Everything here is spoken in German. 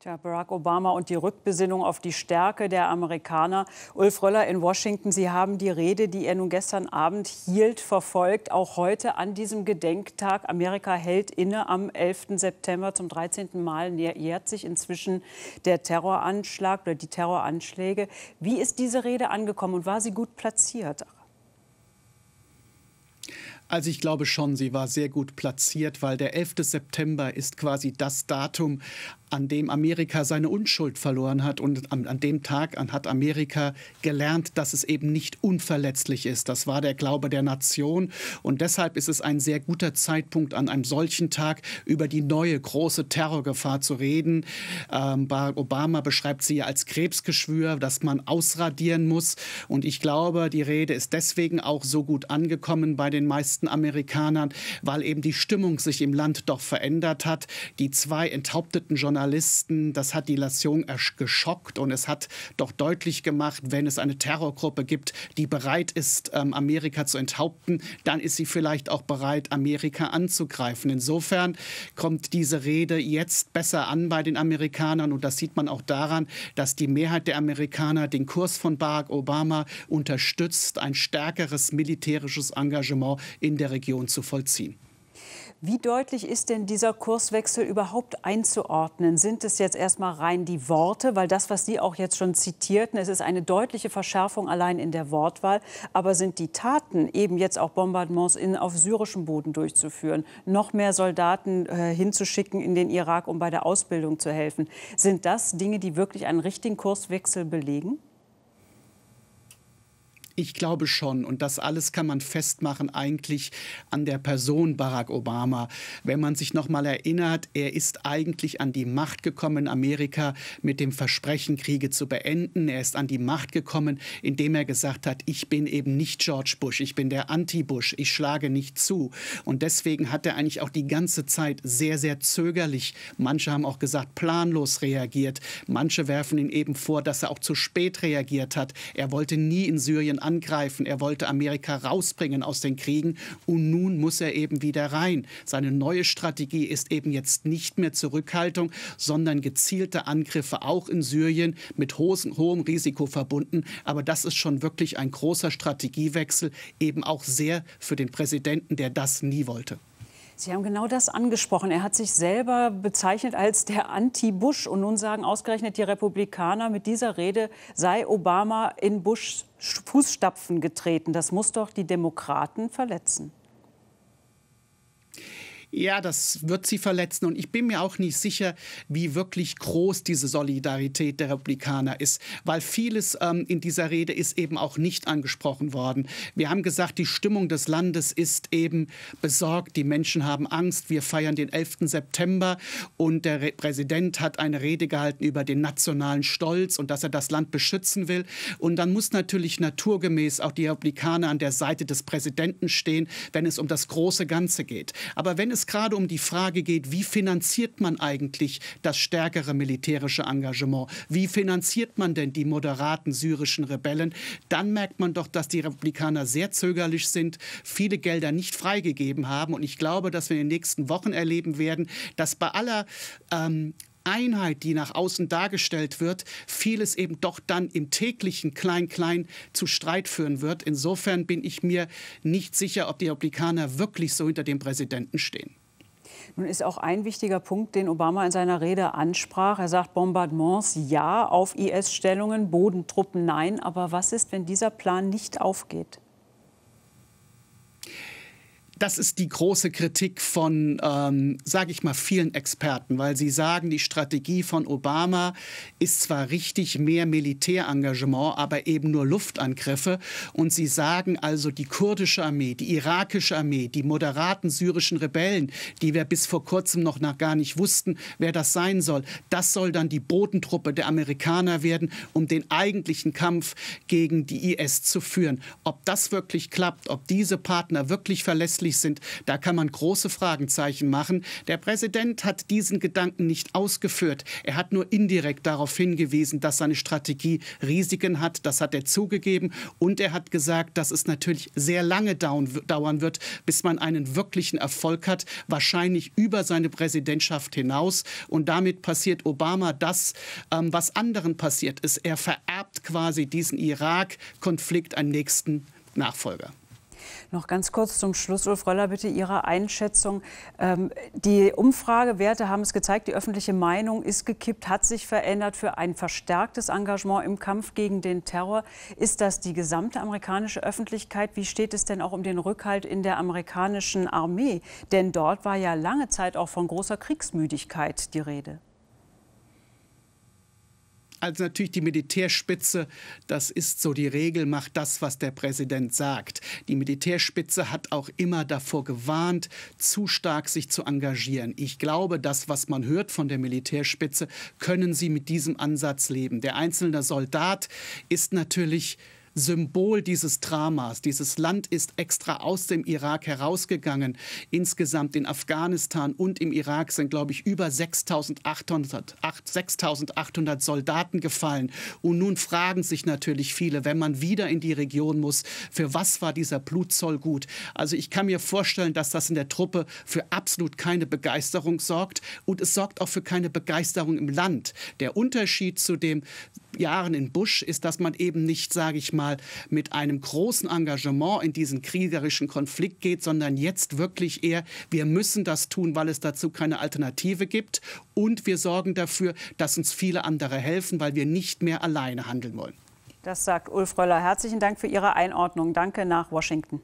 Tja, Barack Obama und die Rückbesinnung auf die Stärke der Amerikaner. Ulf Röller in Washington, Sie haben die Rede, die er nun gestern Abend hielt, verfolgt. Auch heute an diesem Gedenktag. Amerika hält inne am 11. September zum 13. Mal. Jährt sich inzwischen der Terroranschlag oder die Terroranschläge. Wie ist diese Rede angekommen und war sie gut platziert? Also ich glaube schon, sie war sehr gut platziert, weil der 11. September ist quasi das Datum, an dem Amerika seine Unschuld verloren hat. Und an, an dem Tag an, hat Amerika gelernt, dass es eben nicht unverletzlich ist. Das war der Glaube der Nation. Und deshalb ist es ein sehr guter Zeitpunkt, an einem solchen Tag über die neue große Terrorgefahr zu reden. Ähm, Barack Obama beschreibt sie ja als Krebsgeschwür, das man ausradieren muss. Und ich glaube, die Rede ist deswegen auch so gut angekommen bei den meisten Amerikanern, weil eben die Stimmung sich im Land doch verändert hat. Die zwei enthaupteten Journalisten Journalisten. Das hat die Nation geschockt und es hat doch deutlich gemacht, wenn es eine Terrorgruppe gibt, die bereit ist, ähm, Amerika zu enthaupten, dann ist sie vielleicht auch bereit, Amerika anzugreifen. Insofern kommt diese Rede jetzt besser an bei den Amerikanern und das sieht man auch daran, dass die Mehrheit der Amerikaner den Kurs von Barack Obama unterstützt, ein stärkeres militärisches Engagement in der Region zu vollziehen. Wie deutlich ist denn dieser Kurswechsel überhaupt einzuordnen? Sind es jetzt erstmal rein die Worte, weil das, was Sie auch jetzt schon zitierten, es ist eine deutliche Verschärfung allein in der Wortwahl, aber sind die Taten, eben jetzt auch Bombardements in, auf syrischem Boden durchzuführen, noch mehr Soldaten äh, hinzuschicken in den Irak, um bei der Ausbildung zu helfen, sind das Dinge, die wirklich einen richtigen Kurswechsel belegen? Ich glaube schon. Und das alles kann man festmachen eigentlich an der Person Barack Obama. Wenn man sich noch mal erinnert, er ist eigentlich an die Macht gekommen in Amerika mit dem Versprechen, Kriege zu beenden. Er ist an die Macht gekommen, indem er gesagt hat, ich bin eben nicht George Bush, ich bin der Anti-Bush, ich schlage nicht zu. Und deswegen hat er eigentlich auch die ganze Zeit sehr, sehr zögerlich, manche haben auch gesagt, planlos reagiert. Manche werfen ihm eben vor, dass er auch zu spät reagiert hat. Er wollte nie in Syrien angreifen, er wollte Amerika rausbringen aus den Kriegen und nun muss er eben wieder rein. Seine neue Strategie ist eben jetzt nicht mehr Zurückhaltung, sondern gezielte Angriffe auch in Syrien mit hohem Risiko verbunden. Aber das ist schon wirklich ein großer Strategiewechsel, eben auch sehr für den Präsidenten, der das nie wollte. Sie haben genau das angesprochen. Er hat sich selber bezeichnet als der Anti-Bush. Und nun sagen ausgerechnet die Republikaner, mit dieser Rede sei Obama in Bushs Fußstapfen getreten. Das muss doch die Demokraten verletzen ja, das wird sie verletzen. Und ich bin mir auch nicht sicher, wie wirklich groß diese Solidarität der Republikaner ist, weil vieles ähm, in dieser Rede ist eben auch nicht angesprochen worden. Wir haben gesagt, die Stimmung des Landes ist eben besorgt, die Menschen haben Angst, wir feiern den 11. September und der Re Präsident hat eine Rede gehalten über den nationalen Stolz und dass er das Land beschützen will. Und dann muss natürlich naturgemäß auch die Republikaner an der Seite des Präsidenten stehen, wenn es um das große Ganze geht. Aber wenn es es gerade um die Frage geht, wie finanziert man eigentlich das stärkere militärische Engagement? Wie finanziert man denn die moderaten syrischen Rebellen? Dann merkt man doch, dass die Republikaner sehr zögerlich sind, viele Gelder nicht freigegeben haben. Und ich glaube, dass wir in den nächsten Wochen erleben werden, dass bei aller ähm, Einheit, die nach außen dargestellt wird, vieles eben doch dann im täglichen Klein-Klein zu Streit führen wird. Insofern bin ich mir nicht sicher, ob die Republikaner wirklich so hinter dem Präsidenten stehen. Nun ist auch ein wichtiger Punkt, den Obama in seiner Rede ansprach. Er sagt Bombardements ja auf IS-Stellungen, Bodentruppen nein. Aber was ist, wenn dieser Plan nicht aufgeht? das ist die große Kritik von, ähm, sage ich mal, vielen Experten, weil sie sagen, die Strategie von Obama ist zwar richtig mehr Militärengagement, aber eben nur Luftangriffe. Und sie sagen also, die kurdische Armee, die irakische Armee, die moderaten syrischen Rebellen, die wir bis vor kurzem noch gar nicht wussten, wer das sein soll, das soll dann die Bodentruppe der Amerikaner werden, um den eigentlichen Kampf gegen die IS zu führen. Ob das wirklich klappt, ob diese Partner wirklich verlässlich möglich sind, da kann man große Fragenzeichen machen. Der Präsident hat diesen Gedanken nicht ausgeführt. Er hat nur indirekt darauf hingewiesen, dass seine Strategie Risiken hat. Das hat er zugegeben. Und er hat gesagt, dass es natürlich sehr lange dauern wird, bis man einen wirklichen Erfolg hat, wahrscheinlich über seine Präsidentschaft hinaus. Und damit passiert Obama das, ähm, was anderen passiert ist. Er vererbt quasi diesen Irak-Konflikt am nächsten Nachfolger. Noch ganz kurz zum Schluss, Ulf Röller, bitte Ihre Einschätzung. Ähm, die Umfragewerte haben es gezeigt, die öffentliche Meinung ist gekippt, hat sich verändert für ein verstärktes Engagement im Kampf gegen den Terror. Ist das die gesamte amerikanische Öffentlichkeit? Wie steht es denn auch um den Rückhalt in der amerikanischen Armee? Denn dort war ja lange Zeit auch von großer Kriegsmüdigkeit die Rede. Also natürlich die Militärspitze, das ist so die Regel, macht das, was der Präsident sagt. Die Militärspitze hat auch immer davor gewarnt, zu stark sich zu engagieren. Ich glaube, das, was man hört von der Militärspitze, können sie mit diesem Ansatz leben. Der einzelne Soldat ist natürlich Symbol dieses Dramas. Dieses Land ist extra aus dem Irak herausgegangen. Insgesamt in Afghanistan und im Irak sind, glaube ich, über 6.800, Soldaten gefallen. Und nun fragen sich natürlich viele, wenn man wieder in die Region muss, für was war dieser Blutzoll gut? Also ich kann mir vorstellen, dass das in der Truppe für absolut keine Begeisterung sorgt. Und es sorgt auch für keine Begeisterung im Land. Der Unterschied zu dem Jahren in Bush ist, dass man eben nicht, sage ich mal, mit einem großen Engagement in diesen kriegerischen Konflikt geht, sondern jetzt wirklich eher, wir müssen das tun, weil es dazu keine Alternative gibt und wir sorgen dafür, dass uns viele andere helfen, weil wir nicht mehr alleine handeln wollen. Das sagt Ulf Röller. Herzlichen Dank für Ihre Einordnung. Danke nach Washington.